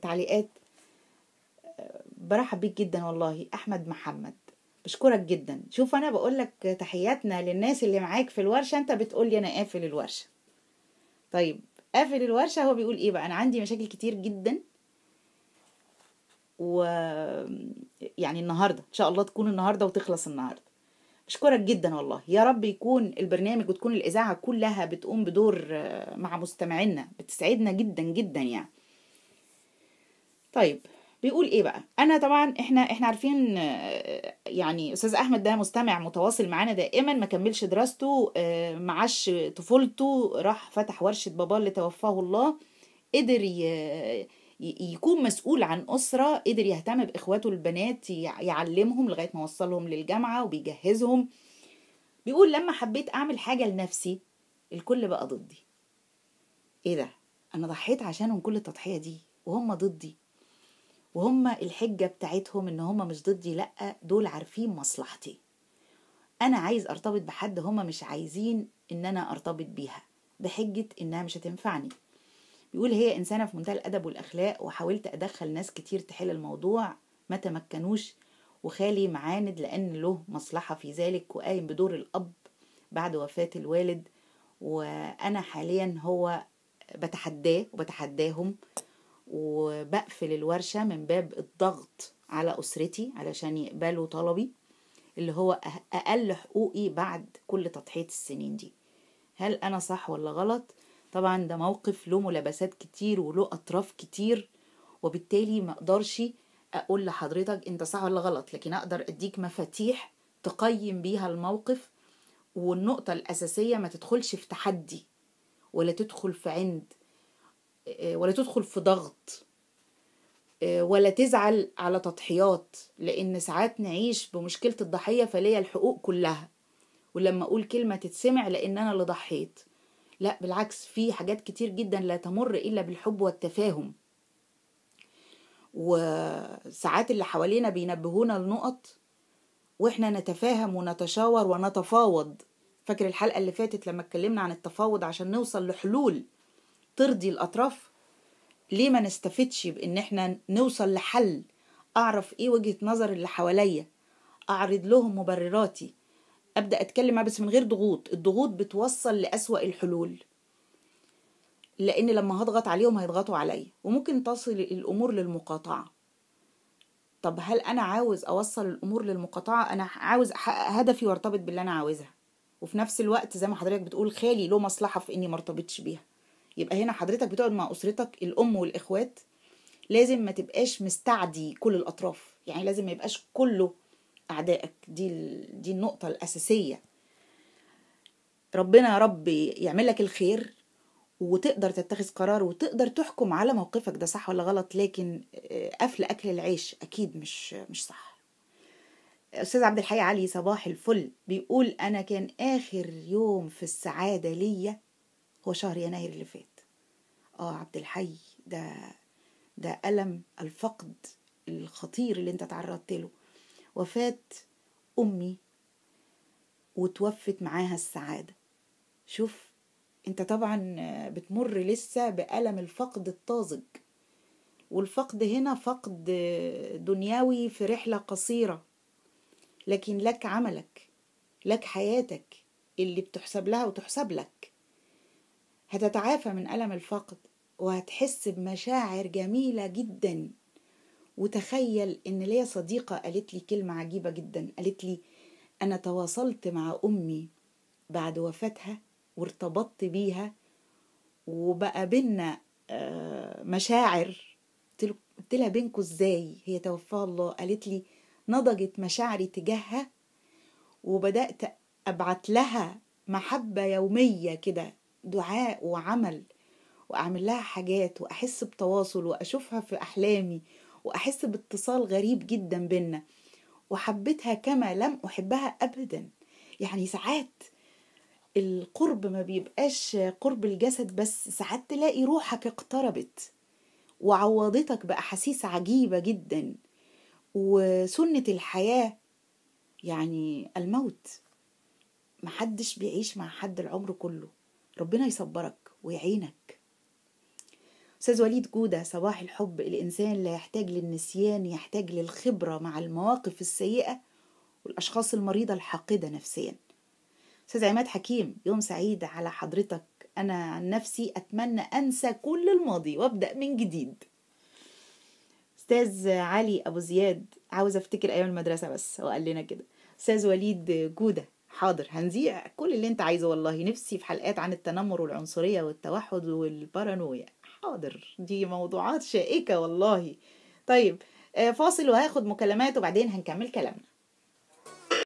تعليقات آه، برحب بيك جدا والله احمد محمد بشكرك جدا شوف انا بقول لك تحياتنا للناس اللي معاك في الورشه انت بتقول لي انا قافل الورشه طيب قافل الورشه هو بيقول ايه بقى انا عندي مشاكل كتير جدا و يعني النهارده ان شاء الله تكون النهارده وتخلص النهارده بشكرك جدا والله يا رب يكون البرنامج وتكون الاذاعه كلها بتقوم بدور آه، مع مستمعينا بتسعدنا جدا جدا يعني طيب بيقول ايه بقى انا طبعا احنا احنا عارفين آه، يعني استاذ احمد ده مستمع متواصل معانا دائما ما كملش دراسته آه، معاش طفولته راح فتح ورشه باباه اللي توفاه الله قدر يكون مسؤول عن اسره قدر يهتم باخواته البنات يعلمهم لغايه ما وصلهم للجامعه وبيجهزهم بيقول لما حبيت اعمل حاجه لنفسي الكل بقى ضدي ايه ده انا ضحيت عشانهم كل التضحيه دي وهم ضدي وهم الحجة بتاعتهم ان هم مش ضدي لأ دول عارفين مصلحتي انا عايز ارتبط بحد هم مش عايزين ان انا ارتبط بيها بحجة انها مش هتنفعني بيقول هي انسانة في منتهى الادب والاخلاق وحاولت ادخل ناس كتير تحل الموضوع ما تمكنوش وخالي معاند لان له مصلحة في ذلك وقايم بدور الاب بعد وفاة الوالد وانا حاليا هو بتحداه وبتحداهم وبقفل الورشة من باب الضغط على أسرتي علشان يقبلوا طلبي اللي هو أه-، أقل حقوقي بعد كل تضحية السنين دي هل أنا صح ولا غلط؟ طبعا ده موقف له ملابسات كتير وله أطراف كتير وبالتالي ما أقدرش أقول لحضرتك أنت صح ولا غلط لكن أقدر أديك مفاتيح تقيم بيها الموقف والنقطة الأساسية ما تدخلش في تحدي ولا تدخل في عند آه، ولا تدخل في ضغط آه، ولا تزعل على تضحيات لان ساعات نعيش بمشكله الضحيه فليا الحقوق كلها ولما اقول كلمه تتسمع لان انا اللي ضحيت لا بالعكس في حاجات كتير جدا لا تمر الا بالحب والتفاهم وساعات اللي حوالينا بينبهونا لنقط واحنا نتفاهم ونتشاور ونتفاوض فاكر الحلقه اللي فاتت لما اتكلمنا عن التفاوض عشان نوصل لحلول ترضي الأطراف ليه ما نستفدش بإن احنا نوصل لحل أعرف إيه وجهة نظر اللي حواليا أعرض لهم مبرراتي أبدأ أتكلم بس من غير ضغوط الضغوط بتوصل لأسوأ الحلول لأن لما هضغط عليهم هيضغطوا عليا وممكن تصل الأمور للمقاطعة طب هل أنا عاوز أوصل الأمور للمقاطعة أنا عاوز أحقق هدفي وارتبط باللي أنا عاوزها وفي نفس الوقت زي ما حضرتك بتقول خالي له مصلحة في إني مرتبطش بيها يبقى هنا حضرتك بتقعد مع اسرتك الام والاخوات لازم ما تبقاش مستعدي كل الاطراف يعني لازم ما يبقاش كله اعدائك دي دي النقطه الاساسيه ربنا يا رب يعمل لك الخير وتقدر تتخذ قرار وتقدر تحكم على موقفك ده صح ولا غلط لكن آه، قفل اكل العيش اكيد مش مش صح استاذ عبد الحي علي صباح الفل بيقول انا كان اخر يوم في السعاده ليا هو شهر يناير اللي فات اه عبد الحي ده ده ألم الفقد الخطير اللي انت تعرضت له وفاة أمي وتوفت معاها السعادة شوف انت طبعا بتمر لسه بألم الفقد الطازج والفقد هنا فقد دنيوي في رحلة قصيرة لكن لك عملك لك حياتك اللي بتحسب لها وتحسب لك هتتعافى من ألم الفقد وهتحس بمشاعر جميلة جدا وتخيل إن ليا صديقة قالت لي كلمة عجيبة جدا قالت لي أنا تواصلت مع أمي بعد وفاتها وارتبطت بيها وبقى بينا آه، مشاعر قلت لها بينكوا ازاي هي توفاها الله قالت لي نضجت مشاعري تجاهها وبدأت أبعت لها محبة يومية كده دعاء وعمل واعمل لها حاجات واحس بتواصل واشوفها في احلامي واحس باتصال غريب جدا بينا وحبيتها كما لم احبها ابدا يعني ساعات القرب ما بيبقاش قرب الجسد بس ساعات تلاقي روحك اقتربت وعوضتك باحاسيس عجيبه جدا وسنه الحياه يعني الموت محدش بيعيش مع حد العمر كله ربنا يصبرك ويعينك أستاذ وليد جودة صباح الحب الإنسان لا يحتاج للنسيان يحتاج للخبرة مع المواقف السيئة والأشخاص المريضة الحاقدة نفسيا أستاذ عماد حكيم يوم سعيد على حضرتك أنا عن نفسي أتمنى أنسى كل الماضي وأبدأ من جديد أستاذ علي أبو زياد عاوز أفتكر أيام المدرسة بس وقال لنا كده أستاذ وليد جودة حاضر هنذيع كل اللي انت عايزه والله نفسي في حلقات عن التنمر والعنصرية والتوحد والبارانويا حاضر دي موضوعات شائكة والله طيب آه، فاصل وهاخد مكالمات وبعدين هنكمل كلامنا